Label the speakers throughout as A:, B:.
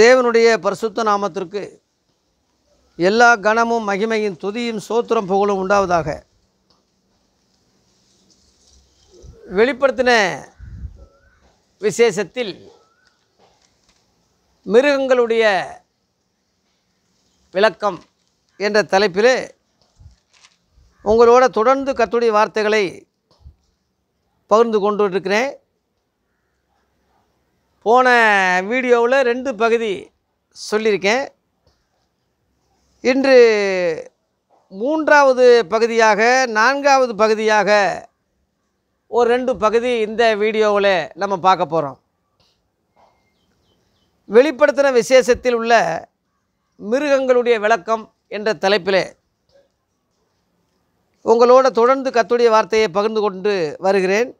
A: தேவனுடைய பரிசுத்த நாமத்திற்கு எல்லா கணமும் மகிமையும் துதியும் சோத்திரம் புகழும் உண்டாவதாக வெளிப்படுத்தின விசேஷத்தில் மிருகங்களுடைய விளக்கம் என்ற தலைப்பில் உங்களோட தொடர்ந்து கத்துடைய வார்த்தைகளை பகிர்ந்து கொண்டு இருக்கிறேன் போன வீடியோவில் ரெண்டு பகுதி சொல்லியிருக்கேன் இன்று மூன்றாவது பகுதியாக நான்காவது பகுதியாக ஒரு ரெண்டு பகுதி இந்த வீடியோவில் நம்ம பார்க்க போகிறோம் வெளிப்படுத்தின விசேஷத்தில் உள்ள மிருகங்களுடைய விளக்கம் என்ற தலைப்பில் உங்களோட தொடர்ந்து கத்துடைய வார்த்தையை பகிர்ந்து கொண்டு வருகிறேன்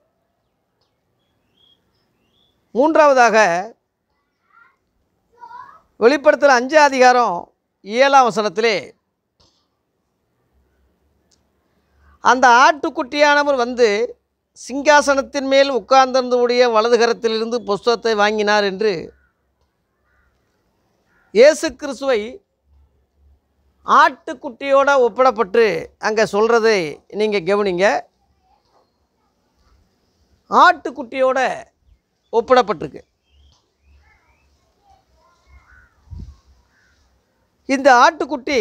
A: மூன்றாவதாக வெளிப்படுத்துகிற அஞ்சு அதிகாரம் ஏழாம் வசனத்திலே அந்த ஆட்டுக்குட்டியானவர் வந்து சிங்காசனத்தின் மேல் உட்கார்ந்திருந்தவுடைய வலதுகரத்திலிருந்து புஸ்தகத்தை வாங்கினார் என்று இயேசு கிறிஸ்துவை ஆட்டுக்குட்டியோடு ஒப்பிடப்பட்டு அங்கே சொல்கிறதை நீங்கள் கவனிங்க ஆட்டுக்குட்டியோட ஒப்பிடப்பட்டிருக்கு இந்த ஆட்டுக்குட்டி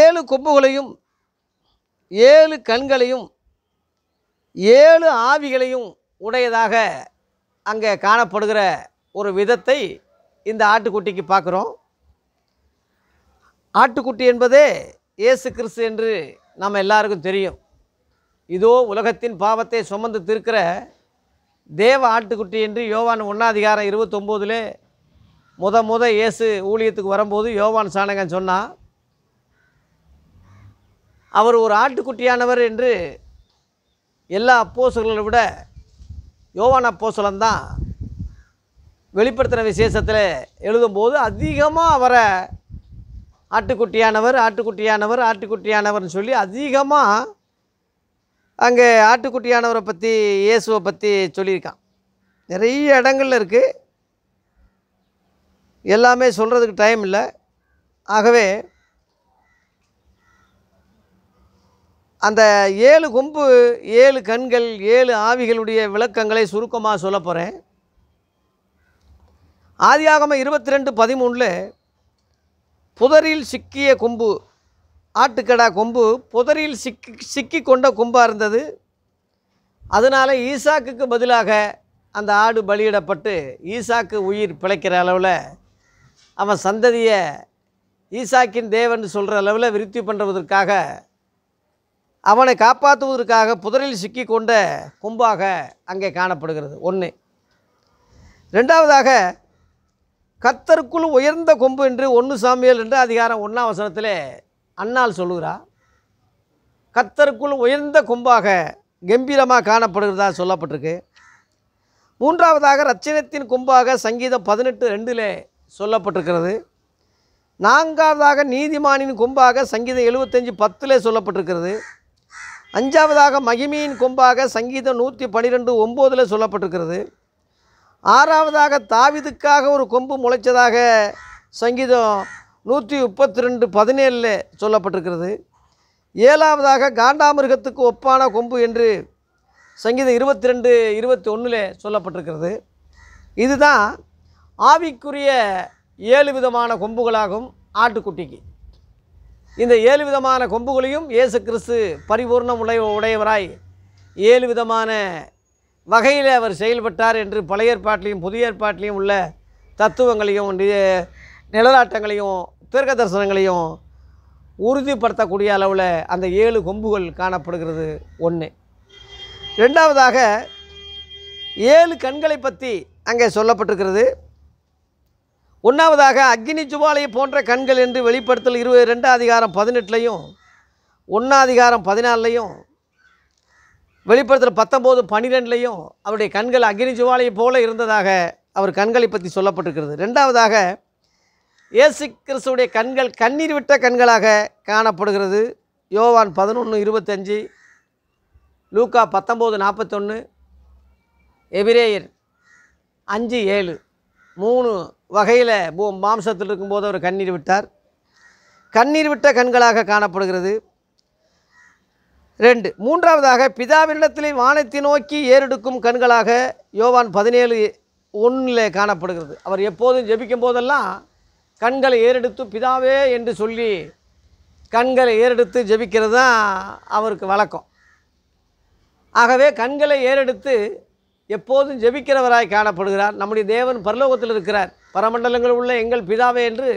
A: ஏழு கொம்புகளையும் ஏழு கண்களையும் ஏழு ஆவிகளையும் உடையதாக அங்கே காணப்படுகிற ஒரு விதத்தை இந்த ஆட்டுக்குட்டிக்கு பார்க்குறோம் ஆட்டுக்குட்டி என்பதே இயேசு கிறிஸ்து என்று நம்ம எல்லாருக்கும் தெரியும் இதோ உலகத்தின் பாவத்தை சுமந்து திருக்கிற தேவ ஆட்டுக்குட்டி என்று யோவான் ஒன்றாதிகாரம் இருபத்தொம்போதில் முத முத இயேசு ஊழியத்துக்கு வரும்போது யோவான் சாணகன் சொன்னான் அவர் ஒரு ஆட்டுக்குட்டியானவர் என்று எல்லா அப்போசல்களை விட யோவான் அப்போசலந்தான் வெளிப்படுத்துகிற விசேஷத்தில் எழுதும்போது அதிகமாக அவரை ஆட்டுக்குட்டியானவர் ஆட்டுக்குட்டியானவர் ஆட்டுக்குட்டியானவர்னு சொல்லி அதிகமாக அங்கே ஆட்டுக்குட்டியானவரை பற்றி இயேசுவை பற்றி சொல்லியிருக்கான் நிறைய இடங்கள்ல இருக்குது எல்லாமே சொல்கிறதுக்கு டைம் இல்லை ஆகவே அந்த ஏழு கொம்பு ஏழு கண்கள் ஏழு ஆவிகளுடைய விளக்கங்களை சுருக்கமாக சொல்ல போகிறேன் ஆதியாகம இருபத்தி ரெண்டு பதிமூணில் புதரில் சிக்கிய கொம்பு ஆட்டுக்கடா கொம்பு புதரில் சிக்கி சிக்கி கொண்ட கொம்பாக இருந்தது அதனால் ஈசாக்குக்கு பதிலாக அந்த ஆடு பலியிடப்பட்டு ஈசாக்கு உயிர் பிழைக்கிற அளவில் அவன் சந்ததியை ஈசாக்கின் தேவன் சொல்கிற அளவில் விருத்தி பண்ணுறதற்காக அவனை காப்பாற்றுவதற்காக புதரில் சிக்கி கொண்ட கொம்பாக அங்கே காணப்படுகிறது ஒன்று ரெண்டாவதாக கத்தருக்குள் உயர்ந்த கொம்பு என்று ஒன்று சாமியல் என்று அதிகாரம் ஒன்றாம் வசனத்தில் அன்னால் சொல்லுகிறா கத்தருக்குள் உயர்ந்த கொம்பாக கம்பீரமாக காணப்படுகிறதா சொல்லப்பட்டிருக்கு மூன்றாவதாக ரட்சணத்தின் கொம்பாக சங்கீதம் பதினெட்டு ரெண்டில் சொல்லப்பட்டிருக்கிறது நான்காவதாக நீதிமானின் கொம்பாக சங்கீதம் எழுபத்தஞ்சி பத்தில் சொல்லப்பட்டிருக்கிறது அஞ்சாவதாக மகிமையின் கொம்பாக சங்கீதம் நூற்றி பன்னிரெண்டு ஒம்போதில் சொல்லப்பட்டிருக்கிறது ஆறாவதாக தாவிதுக்காக ஒரு கொம்பு முளைச்சதாக சங்கீதம் நூற்றி முப்பத்தி ரெண்டு பதினேழில் சொல்லப்பட்டிருக்கிறது ஏழாவதாக காண்டாமிருகத்துக்கு ஒப்பான கொம்பு என்று சங்கீதம் இருபத்தி ரெண்டு இருபத்தி ஒன்றில் சொல்லப்பட்டிருக்கிறது இதுதான் ஆவிக்குரிய ஏழு விதமான கொம்புகளாகும் ஆட்டுக்குட்டிக்கு இந்த ஏழு விதமான கொம்புகளையும் இயேசு கிறிஸ்து பரிபூர்ண உடை உடையவராய் ஏழு விதமான வகையில் அவர் செயல்பட்டார் என்று பழைய ஏற்பாட்டிலையும் புதிய ஏற்பாட்டிலையும் உள்ள தத்துவங்களையும் நிழலாட்டங்களையும் தீர்க்க தரிசனங்களையும் உறுதிப்படுத்தக்கூடிய அளவில் அந்த ஏழு கொம்புகள் காணப்படுகிறது ஒன்று ரெண்டாவதாக ஏழு கண்களை பற்றி அங்கே சொல்லப்பட்டிருக்கிறது ஒன்றாவதாக அக்னி ஜுவாலை போன்ற கண்கள் என்று வெளிப்படுத்தல் இருபது ரெண்டாம் அதிகாரம் பதினெட்டுலையும் ஒன்றாம் அதிகாரம் பதினாலையும் வெளிப்படுத்தல் பத்தொம்போது பன்னிரெண்டுலையும் அவருடைய கண்கள் அக்னி ஜுவாலை போல இருந்ததாக அவர் கண்களை பற்றி சொல்லப்பட்டிருக்கிறது ரெண்டாவதாக இயேசு கிறிஸ்துடைய கண்கள் கண்ணீர் விட்ட கண்களாக காணப்படுகிறது யோவான் பதினொன்று இருபத்தஞ்சி லூக்கா பத்தொம்போது நாற்பத்தொன்று எபிரேயர் அஞ்சு ஏழு மூணு வகையில் மாம்சத்தில் இருக்கும்போது அவர் கண்ணீர் விட்டார் கண்ணீர் விட்ட கண்களாக காணப்படுகிறது ரெண்டு மூன்றாவதாக பிதாவினிடத்திலே வானத்தை நோக்கி ஏறெடுக்கும் கண்களாக யோவான் பதினேழு ஒன்றில் காணப்படுகிறது அவர் எப்போதும் ஜெபிக்கும் போதெல்லாம் கண்களை ஏறெடுத்து பிதாவே என்று சொல்லி கண்களை ஏறெடுத்து ஜெபிக்கிறது தான் அவருக்கு வழக்கம் ஆகவே கண்களை ஏறெடுத்து எப்போதும் ஜபிக்கிறவராய் காணப்படுகிறார் நம்முடைய தேவன் பரலோகத்தில் இருக்கிறார் பரமண்டலங்கள் உள்ள எங்கள் பிதாவே என்று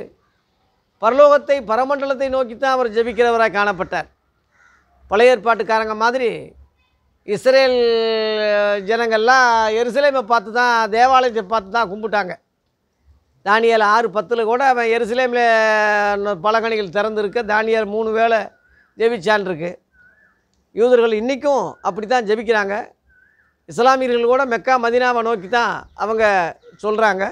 A: பரலோகத்தை பரமண்டலத்தை நோக்கித்தான் அவர் ஜபிக்கிறவராய் காணப்பட்டார் பழைய ஏற்பாட்டுக்காரங்க மாதிரி இஸ்ரேல் ஜனங்கள்லாம் எருசலேமை பார்த்து தான் தேவாலயத்தை பார்த்து தான் கும்பிட்டாங்க தானியல் ஆறு பத்தில் கூட அவன் எருசலேமில் பழங்கணிகள் திறந்துருக்கு தானியல் மூணு வேளை ஜெபிச்சான் இருக்கு யூதர்கள் இன்றைக்கும் அப்படி தான் ஜெபிக்கிறாங்க இஸ்லாமியர்கள் கூட மெக்கா மதினாவை நோக்கி தான் அவங்க சொல்கிறாங்க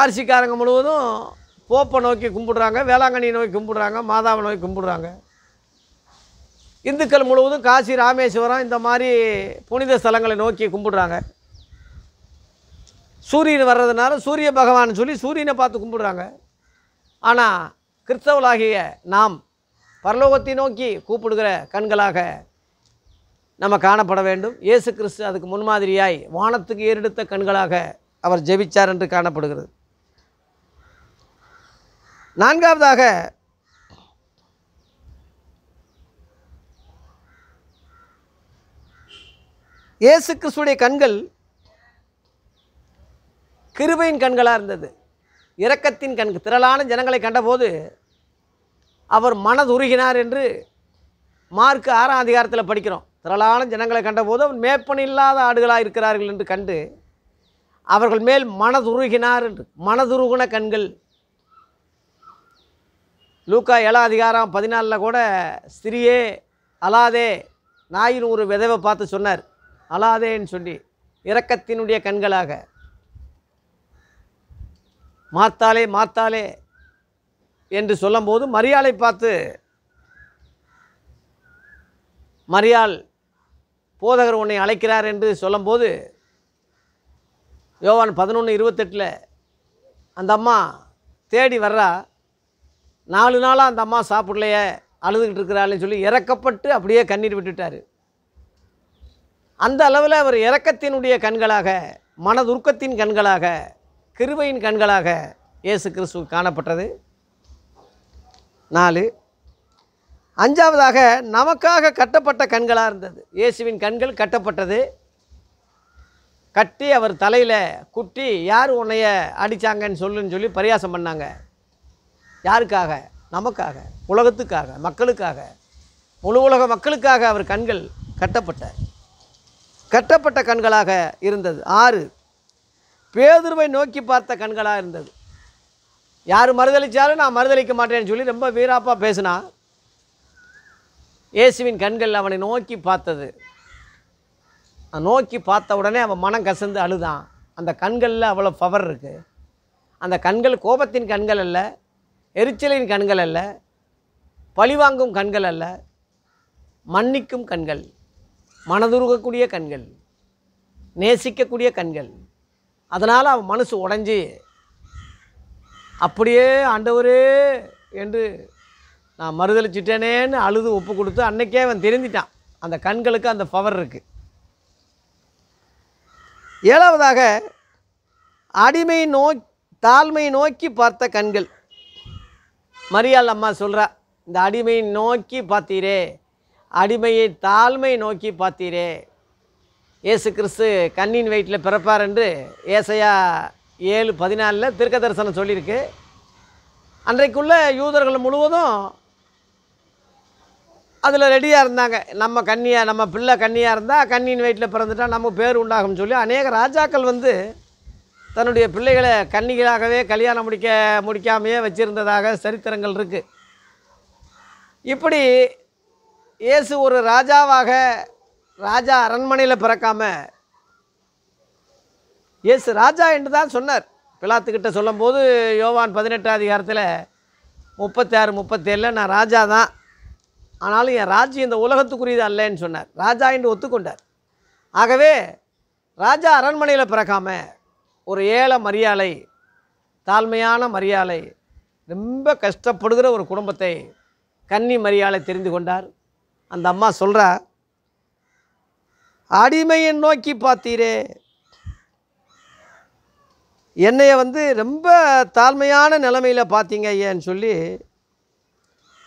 A: ஆர்சிக்காரங்க முழுவதும் போப்பை நோக்கி கும்பிடுறாங்க வேளாங்கண்ணி நோக்கி கும்பிடுறாங்க மாதாவை நோக்கி கும்பிடுறாங்க இந்துக்கள் முழுவதும் காசி ராமேஸ்வரம் இந்த மாதிரி புனித ஸ்தலங்களை நோக்கி கும்பிடுறாங்க சூரியன் வர்றதுனால சூரிய பகவான் சொல்லி சூரியனை பார்த்து கும்பிடுறாங்க ஆனால் கிறிஸ்தவளாகிய நாம் பரலோகத்தை நோக்கி கூப்பிடுகிற கண்களாக நம்ம காணப்பட வேண்டும் இயேசு கிறிஸ்து அதுக்கு முன்மாதிரியாய் வானத்துக்கு ஏறெடுத்த கண்களாக அவர் ஜெபிச்சார் என்று காணப்படுகிறது நான்காவதாக இயேசு கிறிஸ்துடைய கண்கள் கிருபையின் கண்களாக இருந்தது இரக்கத்தின் கண் திரளான ஜனங்களை கண்டபோது அவர் மனதுருகினார் என்று மார்க் ஆறாம் அதிகாரத்தில் படிக்கிறோம் திரளான ஜனங்களை கண்டபோது அவர் மேப்பன் இல்லாத ஆடுகளாக இருக்கிறார்கள் என்று கண்டு அவர்கள் மேல் மனதுருகினார் என்று மனதுருகுன கண்கள் லூக்கா ஏழா அதிகாரம் பதினாலில் கூட ஸ்திரியே அலாதே நாயின் ஒரு விதவை பார்த்து சொன்னார் அலாதேன்னு சொல்லி இரக்கத்தினுடைய கண்களாக மாத்தாலே மாத்தாலே என்று சொல்லும்போது மரியாளை பார்த்து மரியாள் போதகர் உன்னை அழைக்கிறார் என்று சொல்லும்போது யோவான் பதினொன்று இருபத்தெட்டில் அந்த அம்மா தேடி வர்றா நாலு நாளாக அந்த அம்மா சாப்பிடலையே அழுதுகிட்டு இருக்கிறாள்னு சொல்லி இறக்கப்பட்டு அப்படியே கண்ணீர் விட்டுட்டார் அந்த அளவில் அவர் இறக்கத்தினுடைய கண்களாக மனதுருக்கத்தின் கண்களாக கிருபையின் கண்களாக இயேசு கிறிஸ்து காணப்பட்டது நாலு அஞ்சாவதாக நமக்காக கட்டப்பட்ட கண்களாக இருந்தது இயேசுவின் கண்கள் கட்டப்பட்டது கட்டி அவர் தலையில் குட்டி யார் உன்னைய அடித்தாங்கன்னு சொல்லுன்னு சொல்லி பரியாசம் பண்ணாங்க யாருக்காக நமக்காக உலகத்துக்காக மக்களுக்காக முழு உலக மக்களுக்காக அவர் கண்கள் கட்டப்பட்ட கட்டப்பட்ட கண்களாக இருந்தது ஆறு பேதுருவை நோக்கி பார்த்த கண்களாக இருந்தது யார் மறுதளித்தாலும் நான் மறுதளிக்க மாட்டேன்னு சொல்லி ரொம்ப வீராப்பாக பேசினா இயேசுவின் கண்கள் அவனை நோக்கி பார்த்தது நோக்கி பார்த்த உடனே அவன் மனம் கசந்து அழுதான் அந்த கண்களில் அவ்வளோ பவர் இருக்குது அந்த கண்கள் கோபத்தின் கண்கள் அல்ல எரிச்சலின் கண்கள் அல்ல பழிவாங்கும் கண்கள் அல்ல மன்னிக்கும் கண்கள் மனதுருகக்கூடிய கண்கள் நேசிக்கக்கூடிய கண்கள் அதனால் அவன் மனசு உடஞ்சி அப்படியே ஆண்டவரே என்று நான் மறுதளிச்சிட்டேனேன்னு அழுது ஒப்பு கொடுத்து அன்னைக்கே அவன் தெரிஞ்சிட்டான் அந்த கண்களுக்கு அந்த பவர் இருக்குது ஏழாவதாக அடிமை நோக் தாழ்மை நோக்கி பார்த்த கண்கள் மரியாள் அம்மா சொல்கிறா இந்த அடிமையை நோக்கி பார்த்தீரே அடிமையை தாழ்மை நோக்கி பார்த்தீரே இயேசு கிறிஸ்து கண்ணின் வயிற்றில் பிறப்பார் என்று ஏசையா ஏழு பதினாலில் திருக்க தரிசனம் சொல்லியிருக்கு அன்றைக்குள்ளே யூதர்கள் முழுவதும் அதில் ரெடியாக இருந்தாங்க நம்ம கன்னியாக நம்ம பிள்ளை கன்னியாக இருந்தால் கண்ணியின் வயிற்றில் பிறந்துட்டால் நம்ம பேர் உண்டாகும்னு சொல்லி அநேக ராஜாக்கள் வந்து தன்னுடைய பிள்ளைகளை கன்னிகளாகவே கல்யாணம் முடிக்க முடிக்காமையே வச்சுருந்ததாக சரித்திரங்கள் இருக்குது இப்படி இயேசு ஒரு ராஜாவாக ராஜா அரண்மனையில் பிறக்காம எஸ் ராஜா என்று தான் சொன்னார் பிளாத்துக்கிட்ட சொல்லும்போது யோவான் பதினெட்டாம் அதிகாரத்தில் ஆறு முப்பத்தேழில் நான் ராஜா தான் ஆனாலும் என் ராஜ்யம் இந்த உலகத்துக்குரியது அல்லன்னு சொன்னார் ராஜா என்று ஒத்துக்கொண்டார் ஆகவே ராஜா அரண்மனையில் பிறக்காம ஒரு ஏழை மரியாதை தாழ்மையான மரியாதை ரொம்ப கஷ்டப்படுகிற ஒரு குடும்பத்தை கன்னி மரியாதை தெரிந்து கொண்டார் அந்த அம்மா சொல்கிறார் அடிமையை நோக்கி பார்த்தீரே என்னைய வந்து ரொம்ப தாழ்மையான நிலைமையில் பார்த்தீங்க ஐயான்னு சொல்லி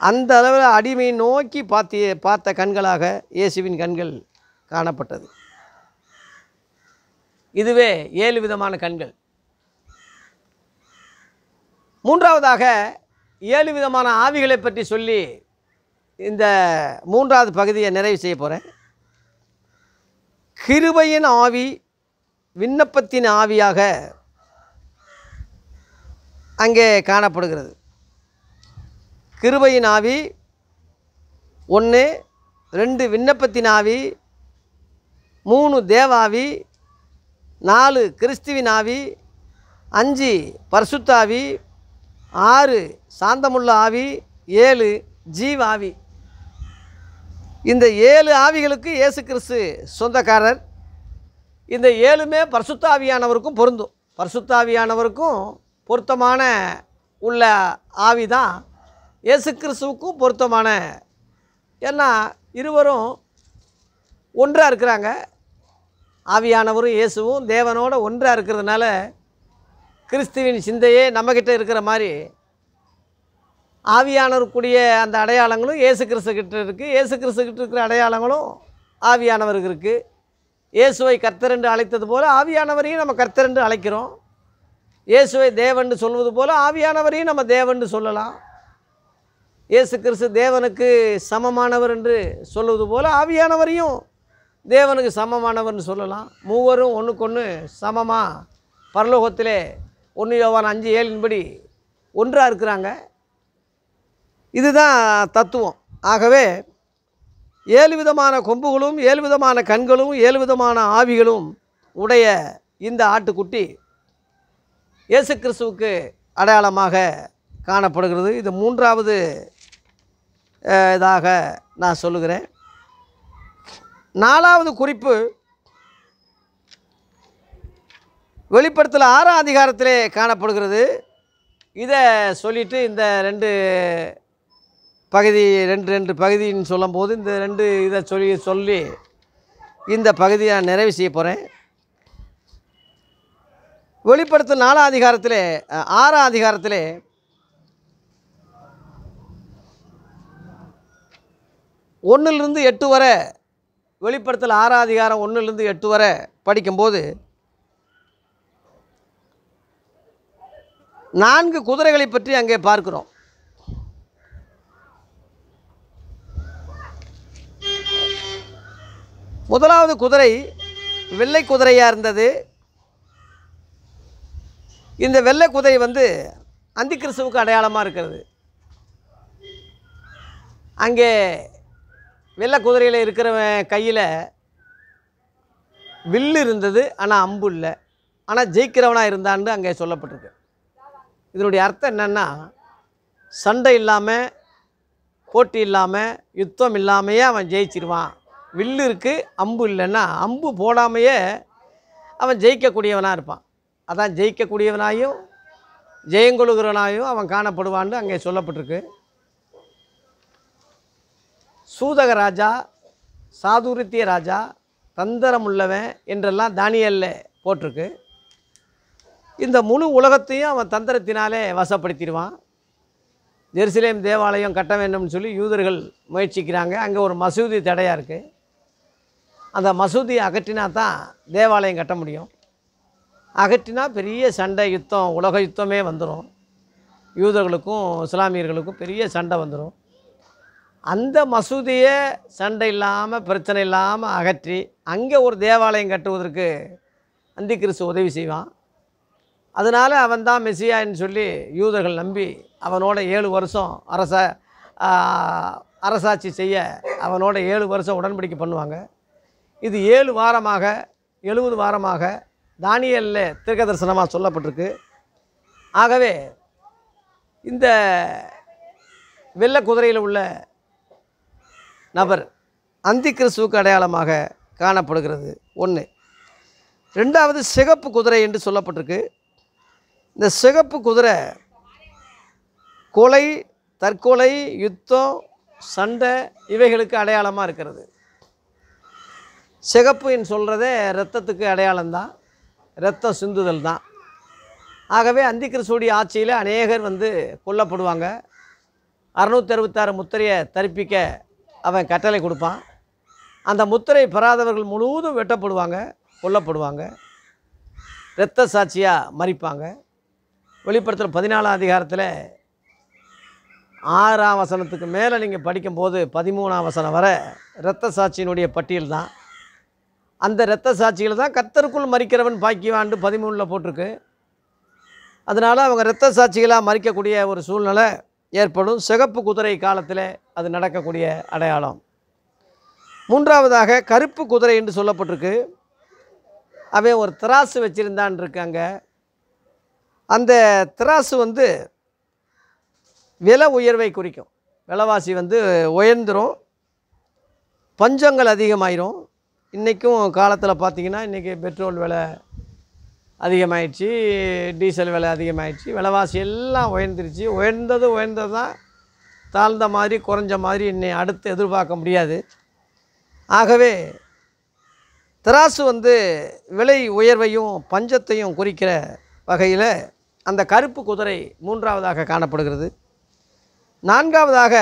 A: அந்த அளவில் அடிமையை நோக்கி பார்த்தி பார்த்த கண்களாக இயேசுவின் கண்கள் காணப்பட்டது இதுவே ஏழு விதமான கண்கள் மூன்றாவதாக ஏழு விதமான ஆவிகளை பற்றி சொல்லி இந்த மூன்றாவது பகுதியை நிறைவு செய்ய போகிறேன் கிருபையின் ஆவி விண்ணப்பத்தின் ஆவியாக அங்கே காணப்படுகிறது கிருபையின் ஆவி ஒன்று ரெண்டு விண்ணப்பத்தின் ஆவி மூணு தேவாவி நாலு கிறிஸ்துவின் ஆவி அஞ்சு பர்சுத்தாவி ஆறு சாந்தமுள்ள ஆவி ஏழு ஜீவாவி இந்த ஏழு ஆவிகளுக்கு இயேசு கிறிஸ்து சொந்தக்காரர் இந்த ஏழுமே பரிசுத்தாவியானவருக்கும் பொருந்தும் பரிசுத்தாவியானவருக்கும் பொருத்தமான உள்ள ஆவி தான் ஏசு கிறிஸ்துவுக்கும் பொருத்தமான ஏன்னா இருவரும் ஒன்றாக இருக்கிறாங்க ஆவியானவரும் இயேசுவும் தேவனோட ஒன்றாக இருக்கிறதுனால கிறிஸ்துவின் சிந்தையே நம்மக்கிட்ட இருக்கிற மாதிரி ஆவியானவருக்குரிய அந்த அடையாளங்களும் ஏசு கிறிஸ்துக்கிட்ட இருக்குது ஏசு கிறிஸ்துக்கிட்ட இருக்கிற அடையாளங்களும் ஆவியானவருக்கு இருக்குது இயேசுவை கர்த்தரென்று அழைத்தது போல் ஆவியானவரையும் நம்ம கர்த்தரென்று அழைக்கிறோம் இயேசுவை தேவன்று சொல்வது போல் ஆவியானவரையும் நம்ம தேவன்று சொல்லலாம் இயேசு கிறிஸ்து தேவனுக்கு சமமானவர் என்று சொல்வது போல் ஆவியானவரையும் தேவனுக்கு சமமானவர்னு சொல்லலாம் மூவரும் ஒன்றுக்கொன்று சமமாக பரலோகத்திலே ஒன்று யோவான் அஞ்சு ஏழின்படி ஒன்றாக இருக்கிறாங்க இதுதான் தத்துவம் ஆகவே ஏழு விதமான கொம்புகளும் ஏழு விதமான கண்களும் ஏழு விதமான ஆவிகளும் உடைய இந்த ஆட்டுக்குட்டி இயேசு கிறிஸ்துவுக்கு அடையாளமாக காணப்படுகிறது இது மூன்றாவது இதாக நான் சொல்லுகிறேன் நாலாவது குறிப்பு வெளிப்படுத்தல் ஆறாம் அதிகாரத்திலே காணப்படுகிறது இதை சொல்லிவிட்டு இந்த ரெண்டு பகுதி ரெண்டு ரெண்டு பகுதின்னு சொல்லும்போது இந்த ரெண்டு இதை சொல்லி சொல்லி இந்த பகுதியை நான் நிறைவு செய்ய போகிறேன் வெளிப்படுத்தும் நாலாம் அதிகாரத்தில் ஆறாம் அதிகாரத்தில் ஒன்றுலேருந்து எட்டு வரை வெளிப்படுத்தல் ஆறாம் அதிகாரம் ஒன்றுலேருந்து எட்டு வரை படிக்கும்போது நான்கு குதிரைகளை பற்றி அங்கே பார்க்குறோம் முதலாவது குதிரை வெள்ளை குதிரையாக இருந்தது இந்த வெள்ளை குதிரை வந்து அந்திகிறிஸ்துவுக்கு அடையாளமாக இருக்கிறது அங்கே வெள்ளை குதிரையில் இருக்கிறவன் கையில் வில்லு இருந்தது ஆனால் அம்பு இல்லை ஆனால் ஜெயிக்கிறவனாக இருந்தான்னு அங்கே சொல்லப்பட்டிருக்கு இதனுடைய அர்த்தம் என்னென்னா சண்டை இல்லாமல் போட்டி இல்லாமல் யுத்தம் இல்லாமையே அவன் ஜெயிச்சிருவான் வில்லு இருக்குது அம்பு இல்லைன்னா அம்பு போடாமையே அவன் ஜெயிக்கக்கூடியவனாக இருப்பான் அதான் ஜெயிக்கக்கூடியவனாயும் ஜெயங்கொழுகிறவனாயும் அவன் காணப்படுவான்னு அங்கே சொல்லப்பட்டிருக்கு சூதக ராஜா சாதுரித்திய ராஜா தந்திரம் உள்ளவன் என்றெல்லாம் தானியலில் போட்டிருக்கு இந்த முழு உலகத்தையும் அவன் தந்திரத்தினாலே வசப்படுத்திடுவான் ஜெருசலேம் தேவாலயம் கட்ட வேண்டும்னு சொல்லி யூதர்கள் முயற்சிக்கிறாங்க அங்கே ஒரு மசூதி தடையாக இருக்குது அந்த மசூதியை அகற்றினா தான் தேவாலயம் கட்ட முடியும் அகற்றினா பெரிய சண்டை யுத்தம் உலக யுத்தமே வந்துடும் யூதர்களுக்கும் இஸ்லாமியர்களுக்கும் பெரிய சண்டை வந்துடும் அந்த மசூதியை சண்டை இல்லாமல் பிரச்சனை இல்லாமல் அகற்றி அங்கே ஒரு தேவாலயம் கட்டுவதற்கு அந்தி கிறிஸ்து உதவி செய்வான் அதனால் அவன் தான் மெஸ்ஸியான்னு சொல்லி யூதர்கள் நம்பி அவனோட ஏழு வருஷம் அரச அரசாட்சி செய்ய அவனோட ஏழு வருஷம் உடன்படிக்கை பண்ணுவாங்க இது ஏழு வாரமாக எழுபது வாரமாக தானியலில் தீர்க்க தரிசனமாக சொல்லப்பட்டிருக்கு ஆகவே இந்த வெள்ள குதிரையில் உள்ள நபர் அந்தி கிறிஸ்துவுக்கு அடையாளமாக காணப்படுகிறது ஒன்று ரெண்டாவது சிகப்பு குதிரை என்று சொல்லப்பட்டிருக்கு இந்த சிகப்பு குதிரை கொலை தற்கொலை யுத்தம் சண்டை இவைகளுக்கு அடையாளமாக இருக்கிறது சிகப்புன்னு சொல்கிறதே இரத்தத்துக்கு அடையாளம்தான் இரத்த சிந்துதல் தான் ஆகவே அந்திக்கிறிஸ்துடைய ஆட்சியில் அநேகர் வந்து கொல்லப்படுவாங்க அறநூற்றி அறுபத்தாறு முத்திரையை தரிப்பிக்க அவன் கட்டளை கொடுப்பான் அந்த முத்திரை பெறாதவர்கள் முழுவதும் வெட்டப்படுவாங்க கொல்லப்படுவாங்க இரத்த சாட்சியாக மறிப்பாங்க வெளிப்படுத்துகிற பதினாலாம் அதிகாரத்தில் ஆறாம் வசனத்துக்கு மேலே நீங்கள் படிக்கும்போது பதிமூணாம் வசனம் வர இரத்த சாட்சியினுடைய பட்டியல் தான் அந்த இரத்த சாட்சிகளை தான் கத்தருக்குள் மறிக்கிறவன் பாக்கியவான் பதிமூணில் போட்டிருக்கு அதனால் அவங்க இரத்த சாட்சிகளாக மறிக்கக்கூடிய ஒரு சூழ்நிலை ஏற்படும் சிகப்பு குதிரை காலத்தில் அது நடக்கக்கூடிய அடையாளம் மூன்றாவதாக கருப்பு குதிரை என்று சொல்லப்பட்டிருக்கு அவன் ஒரு திராசு வச்சுருந்தான் இருக்காங்க அந்த திராசு வந்து விலை உயர்வை குறிக்கும் விலைவாசி வந்து உயர்ந்துடும் பஞ்சங்கள் அதிகமாயிரும் இன்றைக்கும் காலத்தில் பார்த்திங்கன்னா இன்றைக்கி பெட்ரோல் விலை அதிகமாகிடுச்சு டீசல் விலை அதிகமாகிடுச்சு விலைவாசி எல்லாம் உயர்ந்துருச்சு உயர்ந்தது உயர்ந்தது தான் தாழ்ந்த மாதிரி குறைஞ்ச மாதிரி இன்னை அடுத்து எதிர்பார்க்க முடியாது ஆகவே திராசு வந்து விலை உயர்வையும் பஞ்சத்தையும் குறிக்கிற வகையில் அந்த கருப்பு குதிரை மூன்றாவதாக காணப்படுகிறது நான்காவதாக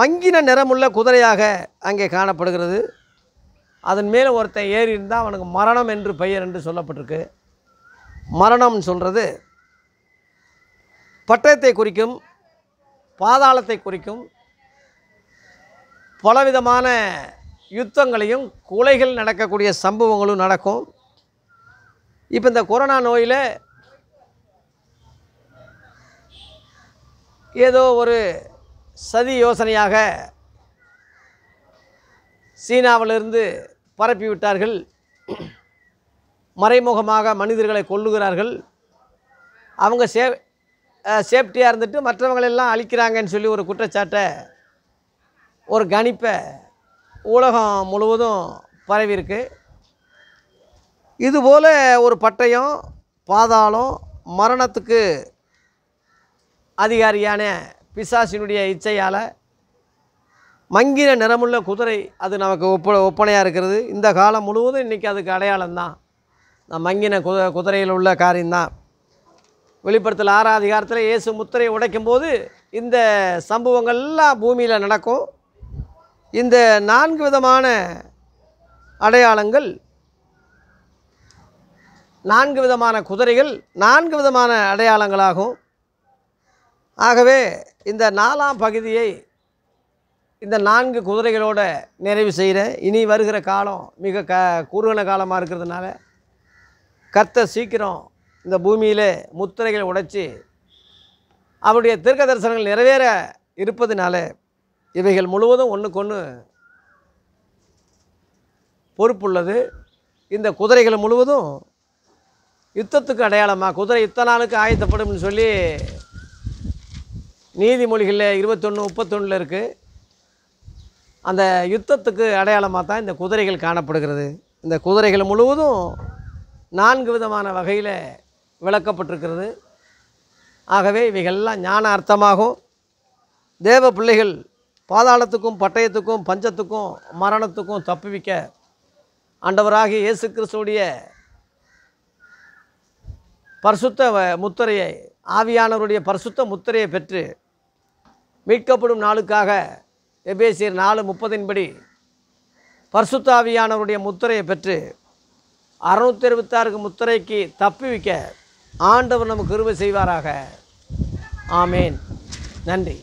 A: மங்கின நிறமுள்ள குதிரையாக அங்கே காணப்படுகிறது அதன் மேலே ஒருத்தன் ஏறி இருந்தால் அவனுக்கு மரணம் என்று பெயர் என்று சொல்லப்பட்டிருக்கு மரணம்னு சொல்கிறது பட்டயத்தை குறிக்கும் பாதாளத்தை குறிக்கும் பலவிதமான யுத்தங்களையும் கொலைகள் நடக்கக்கூடிய சம்பவங்களும் நடக்கும் இப்போ இந்த கொரோனா நோயில் ஏதோ ஒரு சதி யோசனையாக சீனாவிலிருந்து பரப்பிவிட்டார்கள் மறைமுகமாக மனிதர்களை கொல்லுகிறார்கள் அவங்க சே சேஃப்டியாக இருந்துட்டு மற்றவங்களெல்லாம் அழிக்கிறாங்கன்னு சொல்லி ஒரு குற்றச்சாட்டை ஒரு கணிப்பை உலகம் முழுவதும் பரவியிருக்கு இதுபோல் ஒரு பட்டயம் பாதாளம் மரணத்துக்கு அதிகாரியான பிசாசினுடைய இச்சையால் மங்கின நிறமுள்ள குதிரை அது நமக்கு ஒப்ப ஒப்பனையாக இருக்கிறது இந்த காலம் முழுவதும் இன்றைக்கி அதுக்கு அடையாளம் தான் மங்கின குத குதிரையில் உள்ள காரியம்தான் வெளிப்படத்தில் ஆறாதிகாரத்தில் அதிகாரத்தில் இயேசு முத்திரையை உடைக்கும் போது இந்த சம்பவங்கள்லாம் பூமியில் நடக்கும் இந்த நான்கு விதமான அடையாளங்கள் நான்கு விதமான குதிரைகள் நான்கு விதமான அடையாளங்களாகும் ஆகவே இந்த நாலாம் பகுதியை இந்த நான்கு குதிரைகளோடு நிறைவு செய்கிறேன் இனி வருகிற காலம் மிக க குறுகன காலமாக இருக்கிறதுனால கர்த்த சீக்கிரம் இந்த பூமியில் முத்திரைகளை உடைச்சி அவருடைய தீர்க்க தரிசனங்கள் நிறைவேற இருப்பதினால இவைகள் முழுவதும் ஒன்றுக்கொன்று பொறுப்புள்ளது இந்த குதிரைகள் முழுவதும் யுத்தத்துக்கு அடையாளமாக குதிரை யுத்த நாளுக்கு ஆயத்தப்படும்னு சொல்லி நீதிமொழிகளில் இருபத்தொன்று முப்பத்தொன்னில் இருக்குது அந்த யுத்தத்துக்கு அடையாளமாக தான் இந்த குதிரைகள் காணப்படுகிறது இந்த குதிரைகள் முழுவதும் நான்கு விதமான வகையில் விளக்கப்பட்டிருக்கிறது ஆகவே இவைகள்லாம் ஞான அர்த்தமாகும் தேவ பிள்ளைகள் பாதாளத்துக்கும் பட்டயத்துக்கும் பஞ்சத்துக்கும் மரணத்துக்கும் தப்புவிக்க ஆண்டவராகி இயேசு கிறிஸ்துடைய பரிசுத்த முத்திரையை ஆவியானவருடைய பரிசுத்த முத்திரையை பெற்று மீட்கப்படும் நாளுக்காக எபேசியர் நாலு முப்பதின்படி பர்சுத்தாவியானவருடைய முத்திரையை பெற்று அறுநூத்தி அறுபத்தாறு முத்திரைக்கு தப்பி வைக்க ஆண்டவர் நமக்கு கிருபை செய்வாராக ஆமேன் நன்றி